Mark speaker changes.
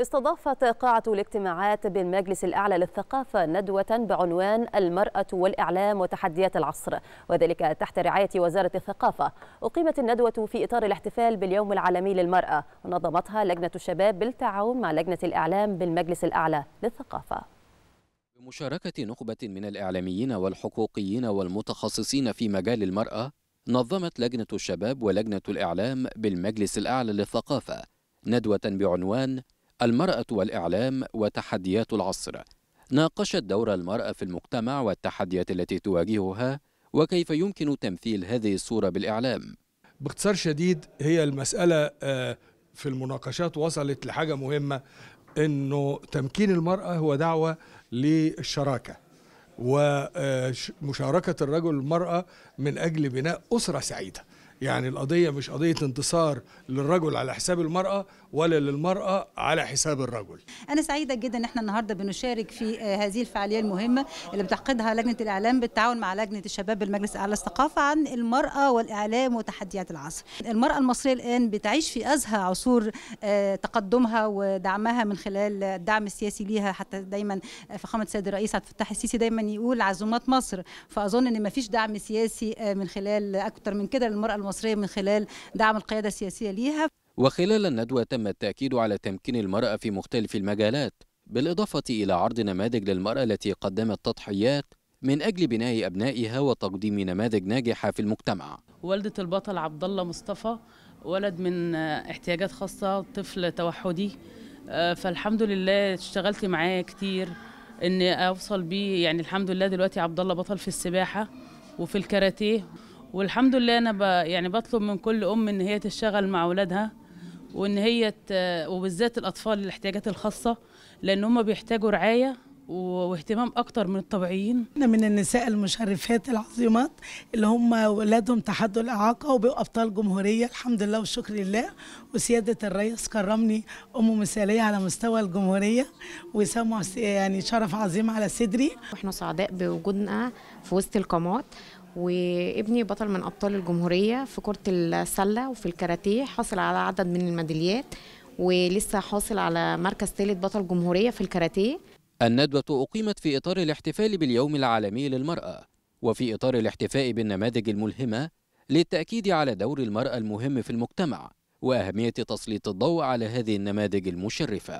Speaker 1: استضافت قاعة الاجتماعات بالمجلس الأعلى للثقافة ندوة بعنوان المرأة والإعلام وتحديات العصر وذلك تحت رعاية وزارة الثقافة أقيمت الندوة في إطار الاحتفال باليوم العالمي للمرأة ونظمتها لجنة الشباب بالتعاون مع لجنة الإعلام بالمجلس الأعلى للثقافة
Speaker 2: بمشاركة نخبة من الإعلاميين والحقوقيين والمتخصصين في مجال المرأة نظمت لجنة الشباب ولجنة الإعلام بالمجلس الأعلى للثقافة ندوة بعنوان المرأة والإعلام وتحديات العصر ناقشت دور المرأة في المجتمع والتحديات التي تواجهها وكيف يمكن تمثيل هذه الصورة بالإعلام
Speaker 3: باختصار شديد هي المسألة آه، في المناقشات وصلت لحاجة مهمة أنه تمكين المرأة هو دعوة للشراكة ومشاركة الرجل المرأة من أجل بناء أسرة سعيدة يعني القضية مش قضية انتصار للرجل على حساب المرأة ولا للمرأة على حساب الرجل
Speaker 4: أنا سعيدة جدا إن احنا النهاردة بنشارك في آه، هذه الفعالية المهمة اللي بتعقدها لجنة الإعلام بالتعاون مع لجنة الشباب بالمجلس الأعلى للثقافة عن المرأة والإعلام وتحديات العصر المرأة المصرية الآن بتعيش في أزهى عصور آه، تقدمها ودعمها من خلال الدعم السياسي ليها حتى دايما آه، فخامة السيد الرئيس عبد الفتاح السيسي دايما يقول عزومات مصر فأظن إن مفيش دعم سياسي من خلال أكتر من كده للمرأة المصرية من خلال دعم القيادة السياسية ليها
Speaker 2: وخلال الندوة تم التأكيد على تمكين المرأة في مختلف المجالات بالإضافة إلى عرض نماذج للمرأة التي قدمت تضحيات من أجل بناء أبنائها وتقديم نماذج ناجحة في المجتمع
Speaker 5: والدة البطل عبد الله مصطفى ولد من احتياجات خاصة طفل توحدي آه، فالحمد لله اشتغلت معاه كتير اني اوصل بيه يعني الحمد لله دلوقتي عبد الله بطل في السباحه وفي الكاراتيه والحمد لله انا ب... يعني بطلب من كل ام ان هي تشتغل مع اولادها وان هي ت... وبالذات الاطفال الاحتياجات الخاصه لان هم بيحتاجوا رعايه واهتمام اكتر من الطبيعيين احنا من النساء المشرفات العظيمات اللي هم ولادهم تحدوا الاعاقه وبقوا ابطال جمهوريه الحمد لله والشكر لله وسياده الرئيس كرمني ام مثاليه على مستوى الجمهوريه وسام يعني شرف عظيم على صدري احنا سعداء
Speaker 2: بوجودنا في وسط القامات وابني بطل من ابطال الجمهوريه في كره السله وفي الكاراتيه حاصل على عدد من الميداليات ولسه حاصل على مركز ثالث بطل جمهوريه في الكاراتيه الندوة أقيمت في إطار الاحتفال باليوم العالمي للمرأة وفي إطار الاحتفاء بالنماذج الملهمة للتأكيد على دور المرأة المهم في المجتمع وأهمية تسليط الضوء على هذه النماذج المشرفة